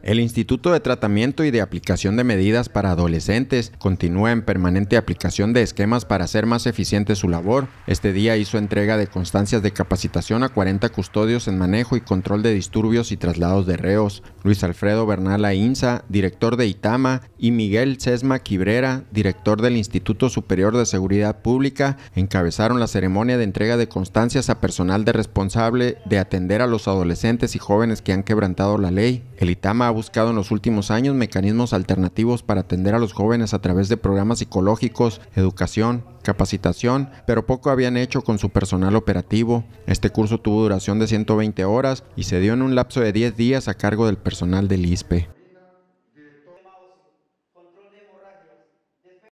El Instituto de Tratamiento y de Aplicación de Medidas para Adolescentes continúa en permanente aplicación de esquemas para hacer más eficiente su labor. Este día hizo entrega de constancias de capacitación a 40 custodios en manejo y control de disturbios y traslados de reos. Luis Alfredo Bernal Ainsa, director de ITAMA, y Miguel Cesma Quibrera, director del Instituto Superior de Seguridad Pública, encabezaron la ceremonia de entrega de constancias a personal de responsable de atender a los adolescentes y jóvenes que han quebrantado la ley. El ITAMA ha buscado en los últimos años mecanismos alternativos para atender a los jóvenes a través de programas psicológicos, educación, capacitación, pero poco habían hecho con su personal operativo. Este curso tuvo duración de 120 horas y se dio en un lapso de 10 días a cargo del personal del ISPE.